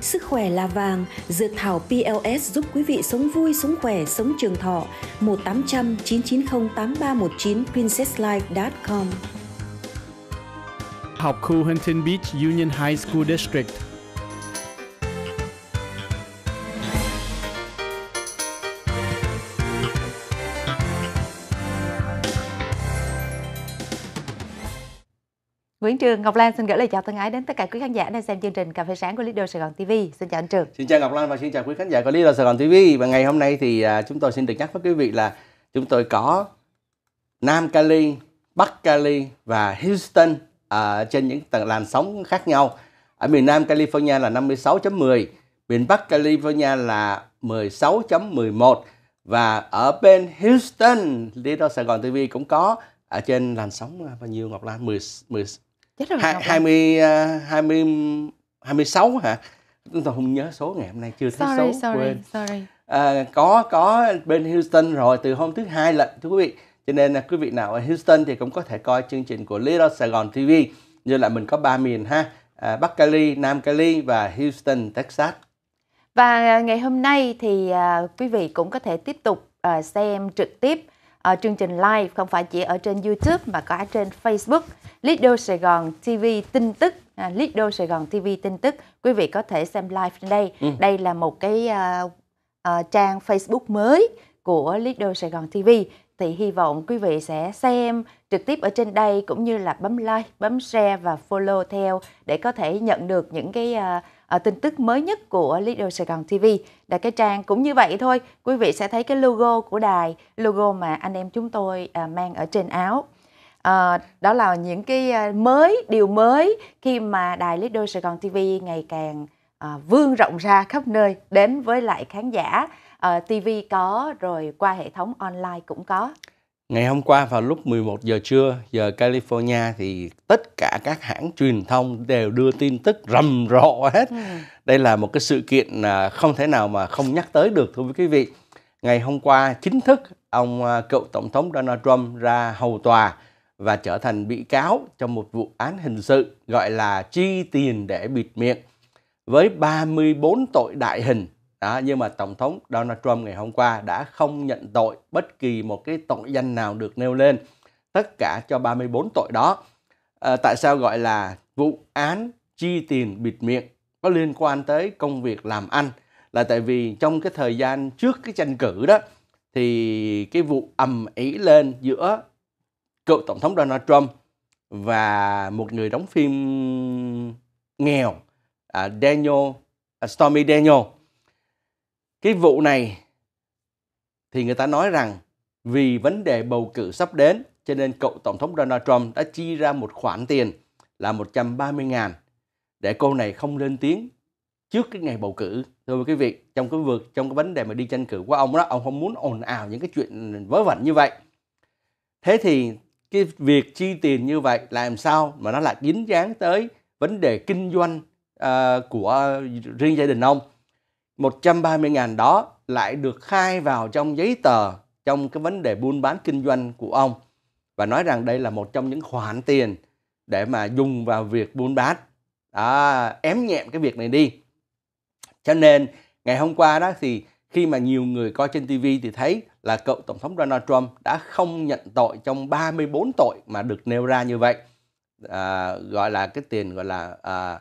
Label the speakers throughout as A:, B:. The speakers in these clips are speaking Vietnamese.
A: Sức khỏe là vàng, dược thảo PLS giúp quý vị sống vui, sống khỏe, sống trường thọ. 1800 990 8319 princesslife.com
B: Học khu Huntington Beach Union High School District
A: Nguyễn Trường, Ngọc Lan xin gửi lời chào thân ái đến tất cả quý khán giả đang xem chương trình Cà phê sáng của Leader Sài Gòn TV. Xin chào anh Trường.
B: Xin chào Ngọc Lan và xin chào quý khán giả của Leader Sài Gòn TV. Và ngày hôm nay thì à, chúng tôi xin được nhắc với quý vị là chúng tôi có Nam Cali, Bắc Cali và Houston ở à, trên những tầng làn sóng khác nhau. Ở miền Nam California là 56.10, miền Bắc California là 16.11 và ở bên Houston, Leader Sài Gòn TV cũng có ở trên làn sóng à, bao nhiêu Ngọc Lan 10, 10 Chết rồi. hai à? mươi à, hai mươi hai mươi sáu hả? Chúng tôi không nhớ số ngày hôm nay chưa thấy sorry, số sorry, quên. Sorry. À, có có bên Houston rồi từ hôm thứ hai lận thưa quý vị. Cho nên là quý vị nào ở Houston thì cũng có thể coi chương trình của Little Gòn TV. Như là mình có ba miền ha, à, Bắc Cali, Nam Cali và Houston, Texas.
A: Và ngày hôm nay thì à, quý vị cũng có thể tiếp tục à, xem trực tiếp uh, chương trình live không phải chỉ ở trên YouTube mà cả trên Facebook Lido Sài Gòn TV tin tức uh, à, Lido Sài Gòn TV tin tức quý vị có thể xem live trên đây ừ. đây là một cái uh, uh, trang Facebook mới của Lido Sài Gòn TV thì hy vọng quý vị sẽ xem trực tiếp ở trên đây cũng như là bấm like, bấm share và follow theo để có thể nhận được những cái uh, uh, tin tức mới nhất của Little Sài Gòn TV. Là cái trang cũng như vậy thôi, quý vị sẽ thấy cái logo của đài, logo mà anh em chúng tôi uh, mang ở trên áo. À, đó là những cái mới điều mới khi mà đài Lido Sài Gòn TV ngày càng à, vương rộng ra khắp nơi đến với lại khán giả uh, ờ, TV có rồi qua hệ thống online cũng có.
B: Ngày hôm qua vào lúc 11 giờ trưa giờ California thì tất cả các hãng truyền thông đều đưa tin tức rầm rộ hết. Ừ. Đây là một cái sự kiện à, không thể nào mà không nhắc tới được thưa quý vị. Ngày hôm qua chính thức ông à, cựu tổng thống Donald Trump ra hầu tòa và trở thành bị cáo trong một vụ án hình sự gọi là chi tiền để bịt miệng với 34 tội đại hình đó nhưng mà tổng thống Donald Trump ngày hôm qua đã không nhận tội bất kỳ một cái tội danh nào được nêu lên tất cả cho 34 tội đó à, tại sao gọi là vụ án chi tiền bịt miệng có liên quan tới công việc làm ăn là tại vì trong cái thời gian trước cái tranh cử đó thì cái vụ ầm ĩ lên giữa cựu tổng thống Donald Trump và một người đóng phim nghèo à, Daniel à, Stormy Daniel cái vụ này thì người ta nói rằng vì vấn đề bầu cử sắp đến cho nên cậu Tổng thống Donald Trump đã chi ra một khoản tiền là 130 ngàn để cô này không lên tiếng trước cái ngày bầu cử. Thưa quý vị, trong cái vượt trong cái vấn đề mà đi tranh cử của ông đó, ông không muốn ồn ào những cái chuyện vớ vẩn như vậy. Thế thì cái việc chi tiền như vậy làm sao mà nó lại dính dáng tới vấn đề kinh doanh uh, của riêng gia đình ông 130.000 đó lại được khai vào trong giấy tờ trong cái vấn đề buôn bán kinh doanh của ông và nói rằng đây là một trong những khoản tiền để mà dùng vào việc buôn bán đó, à, ém nhẹm cái việc này đi cho nên ngày hôm qua đó thì khi mà nhiều người coi trên TV thì thấy là cựu Tổng thống Donald Trump đã không nhận tội trong 34 tội mà được nêu ra như vậy. À, gọi là cái tiền gọi là à,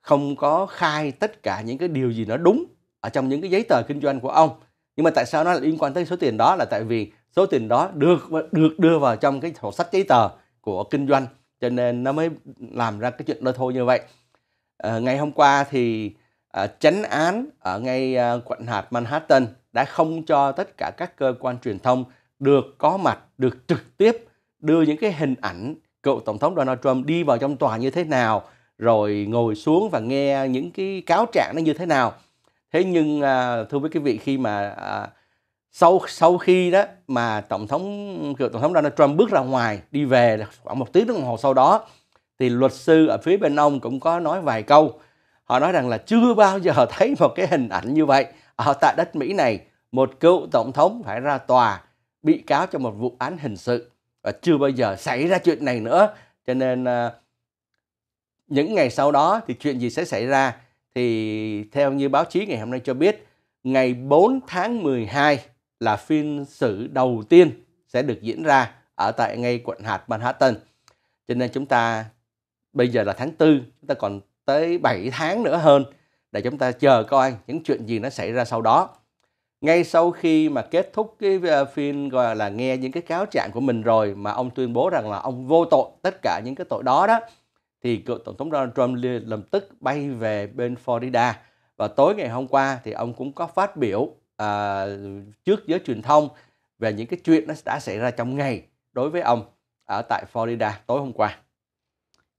B: không có khai tất cả những cái điều gì nó đúng ở trong những cái giấy tờ kinh doanh của ông nhưng mà tại sao nó liên quan tới số tiền đó là tại vì số tiền đó được được đưa vào trong cái sổ sách giấy tờ của kinh doanh cho nên nó mới làm ra cái chuyện lôi thôi như vậy à, ngày hôm qua thì à, chánh án ở ngay à, quận hạt Manhattan đã không cho tất cả các cơ quan truyền thông được có mặt được trực tiếp đưa những cái hình ảnh cựu tổng thống Donald Trump đi vào trong tòa như thế nào rồi ngồi xuống và nghe những cái cáo trạng nó như thế nào thế nhưng à, thưa quý vị khi mà à, sau sau khi đó mà tổng thống cựu tổng thống Donald Trump bước ra ngoài đi về khoảng một tiếng đồng hồ sau đó thì luật sư ở phía bên ông cũng có nói vài câu họ nói rằng là chưa bao giờ thấy một cái hình ảnh như vậy ở tại đất Mỹ này một cựu tổng thống phải ra tòa bị cáo cho một vụ án hình sự và chưa bao giờ xảy ra chuyện này nữa cho nên à, những ngày sau đó thì chuyện gì sẽ xảy ra thì theo như báo chí ngày hôm nay cho biết ngày 4 tháng 12 là phiên xử đầu tiên sẽ được diễn ra ở tại ngay quận hạt Manhattan. Cho nên chúng ta bây giờ là tháng 4, chúng ta còn tới 7 tháng nữa hơn để chúng ta chờ coi những chuyện gì nó xảy ra sau đó. Ngay sau khi mà kết thúc cái ờ, phiên gọi là nghe những cái cáo trạng của mình rồi mà ông tuyên bố rằng là ông vô tội tất cả những cái tội đó đó thì cựu tổng thống Donald Trump lập tức bay về bên Florida và tối ngày hôm qua thì ông cũng có phát biểu à, trước giới truyền thông về những cái chuyện nó đã xảy ra trong ngày đối với ông ở tại Florida tối hôm qua.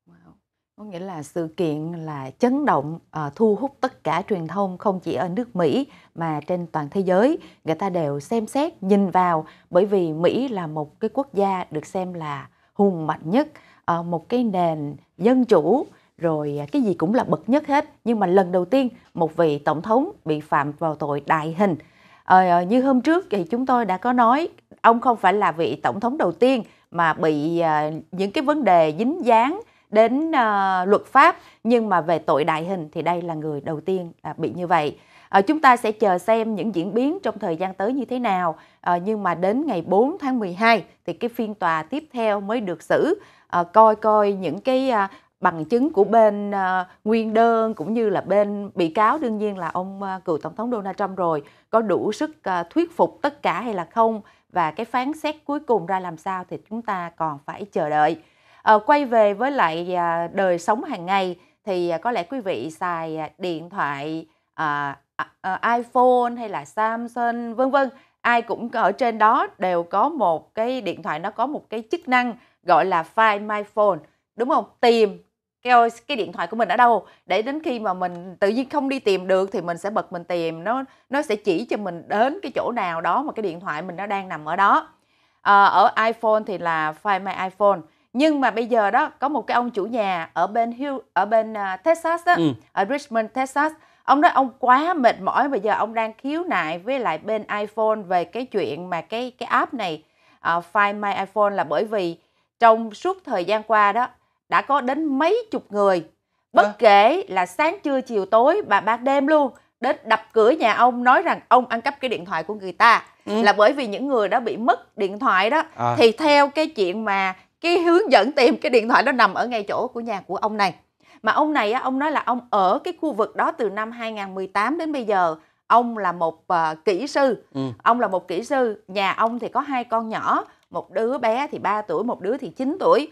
A: Wow. Có nghĩa là sự kiện là chấn động à, thu hút tất cả truyền thông không chỉ ở nước Mỹ mà trên toàn thế giới người ta đều xem xét nhìn vào bởi vì Mỹ là một cái quốc gia được xem là hùng mạnh nhất à, một cái nền dân chủ rồi à, cái gì cũng là bậc nhất hết nhưng mà lần đầu tiên một vị tổng thống bị phạm vào tội đại hình à, như hôm trước thì chúng tôi đã có nói ông không phải là vị tổng thống đầu tiên mà bị à, những cái vấn đề dính dáng đến à, luật pháp nhưng mà về tội đại hình thì đây là người đầu tiên à, bị như vậy à, chúng ta sẽ chờ xem những diễn biến trong thời gian tới như thế nào à, nhưng mà đến ngày 4 tháng 12 thì cái phiên tòa tiếp theo mới được xử à, coi coi những cái à, bằng chứng của bên à, nguyên đơn cũng như là bên bị cáo đương nhiên là ông à, cựu tổng thống Donald Trump rồi có đủ sức à, thuyết phục tất cả hay là không và cái phán xét cuối cùng ra làm sao thì chúng ta còn phải chờ đợi. À, quay về với lại à, đời sống hàng ngày thì à, có lẽ quý vị xài à, điện thoại à, à, à, iPhone hay là Samsung vân vân ai cũng ở trên đó đều có một cái điện thoại nó có một cái chức năng gọi là Find My Phone đúng không tìm cái cái điện thoại của mình ở đâu để đến khi mà mình tự nhiên không đi tìm được thì mình sẽ bật mình tìm nó nó sẽ chỉ cho mình đến cái chỗ nào đó mà cái điện thoại mình nó đang nằm ở đó à, ở iPhone thì là Find My iPhone nhưng mà bây giờ đó có một cái ông chủ nhà ở bên Hill ở bên uh, Texas đó, ừ. ở Richmond Texas ông nói ông quá mệt mỏi bây giờ ông đang khiếu nại với lại bên iPhone về cái chuyện mà cái cái app này uh, Find My iPhone là bởi vì trong suốt thời gian qua đó đã có đến mấy chục người bất à. kể là sáng trưa chiều tối và ban đêm luôn đến đập cửa nhà ông nói rằng ông ăn cắp cái điện thoại của người ta ừ. là bởi vì những người đó bị mất điện thoại đó à. thì theo cái chuyện mà cái hướng dẫn tìm cái điện thoại đó nằm ở ngay chỗ của nhà của ông này mà ông này ông nói là ông ở cái khu vực đó từ năm 2018 đến bây giờ ông là một uh, kỹ sư ừ. ông là một kỹ sư nhà ông thì có hai con nhỏ một đứa bé thì 3 tuổi một đứa thì 9 tuổi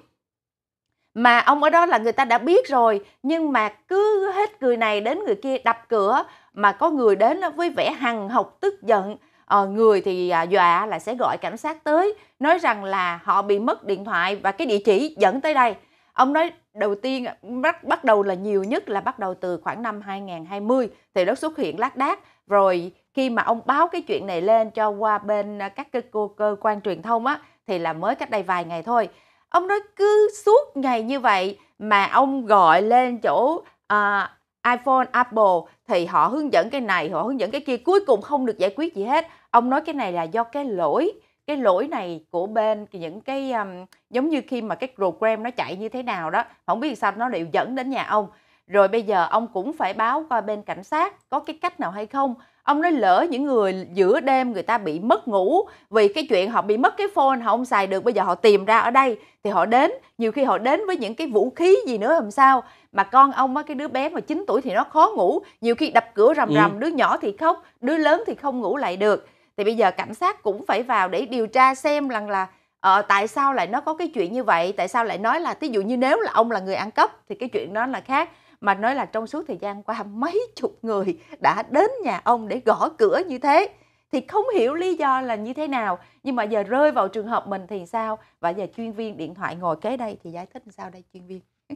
A: mà ông ở đó là người ta đã biết rồi nhưng mà cứ hết người này đến người kia đập cửa mà có người đến với vẻ hằng học tức giận ờ, người thì à, dọa là sẽ gọi cảnh sát tới nói rằng là họ bị mất điện thoại và cái địa chỉ dẫn tới đây ông nói đầu tiên à, bắt bắt đầu là nhiều nhất là bắt đầu từ khoảng năm 2020 thì nó xuất hiện lác đác rồi khi mà ông báo cái chuyện này lên cho qua bên à, các cơ, cơ, cơ quan truyền thông á thì là mới cách đây vài ngày thôi ông nói cứ suốt ngày như vậy mà ông gọi lên chỗ uh, iPhone Apple thì họ hướng dẫn cái này họ hướng dẫn cái kia cuối cùng không được giải quyết gì hết ông nói cái này là do cái lỗi cái lỗi này của bên những cái um, giống như khi mà cái program nó chạy như thế nào đó không biết sao nó đều dẫn đến nhà ông rồi bây giờ ông cũng phải báo qua bên cảnh sát có cái cách nào hay không ông nói lỡ những người giữa đêm người ta bị mất ngủ vì cái chuyện họ bị mất cái phone họ không xài được bây giờ họ tìm ra ở đây thì họ đến nhiều khi họ đến với những cái vũ khí gì nữa làm sao mà con ông á cái đứa bé mà 9 tuổi thì nó khó ngủ nhiều khi đập cửa rầm ừ. rầm ừ. đứa nhỏ thì khóc đứa lớn thì không ngủ lại được thì bây giờ cảnh sát cũng phải vào để điều tra xem rằng là ờ, tại sao lại nó có cái chuyện như vậy tại sao lại nói là thí dụ như nếu là ông là người ăn cắp thì cái chuyện đó là khác mà nói là trong suốt thời gian qua mấy chục người đã đến nhà ông để gõ cửa như thế thì không hiểu lý do là như thế nào nhưng mà giờ rơi vào trường hợp mình thì sao và giờ chuyên viên điện thoại ngồi kế đây thì giải thích sao đây chuyên viên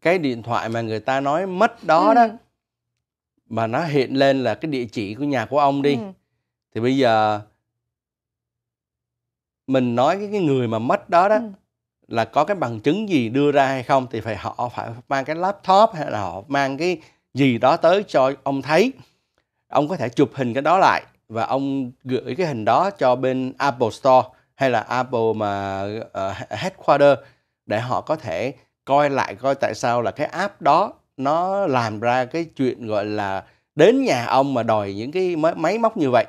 B: cái điện thoại mà người ta nói mất đó ừ. đó mà nó hiện lên là cái địa chỉ của nhà của ông đi ừ. thì bây giờ mình nói cái người mà mất đó đó ừ là có cái bằng chứng gì đưa ra hay không thì phải họ phải mang cái laptop hay là họ mang cái gì đó tới cho ông thấy ông có thể chụp hình cái đó lại và ông gửi cái hình đó cho bên Apple Store hay là Apple mà uh, headquarter để họ có thể coi lại coi tại sao là cái app đó nó làm ra cái chuyện gọi là đến nhà ông mà đòi những cái máy móc như vậy.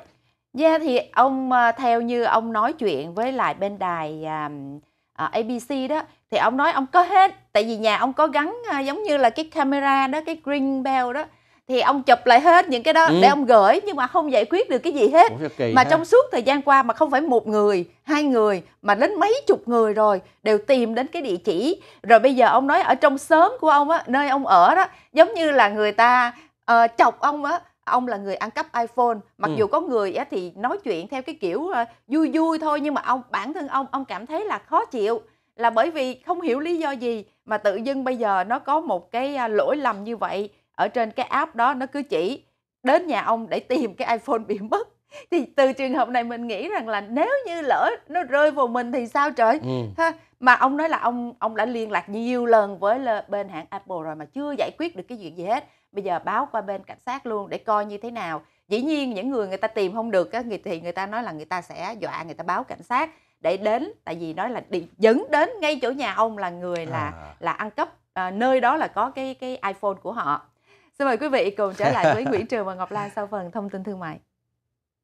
A: Dạ yeah, thì ông ờ, theo như ông nói chuyện với lại bên đài um, à, ABC đó thì ông nói ông có hết tại vì nhà ông có gắn à, giống như là cái camera đó cái green bell đó thì ông chụp lại hết những cái đó ừ. để ông gửi nhưng mà không giải quyết được cái gì hết mà ha. trong suốt thời gian qua mà không phải một người hai người mà đến mấy chục người rồi đều tìm đến cái địa chỉ rồi bây giờ ông nói ở trong xóm của ông á nơi ông ở đó giống như là người ta uh, chọc ông á ông là người ăn cắp iPhone mặc ừ. dù có người á thì nói chuyện theo cái kiểu ờ, vui vui thôi nhưng mà ông bản thân ông ông cảm thấy là khó chịu là bởi vì không hiểu lý do gì mà tự dưng bây giờ nó có một cái ờ, lỗi lầm như vậy ở trên cái app đó nó cứ chỉ đến nhà ông để tìm cái iPhone bị mất thì từ trường hợp này mình nghĩ rằng là nếu như lỡ nó rơi vào mình thì sao trời ừ. ha mà ông nói là ông ông đã liên lạc nhiều lần với bên hãng Apple rồi mà chưa giải quyết được cái chuyện gì hết bây giờ báo qua bên cảnh sát luôn để coi như thế nào dĩ nhiên những người người ta tìm không được á thì người ta nói là người ta sẽ dọa người ta báo cảnh sát để đến tại vì nói là đi dẫn đến ngay chỗ nhà ông là người là à. là ăn cắp à, nơi đó là có cái cái iPhone của họ xin mời quý vị cùng trở lại với Nguyễn Trường và Ngọc Lan sau phần thông tin thương mại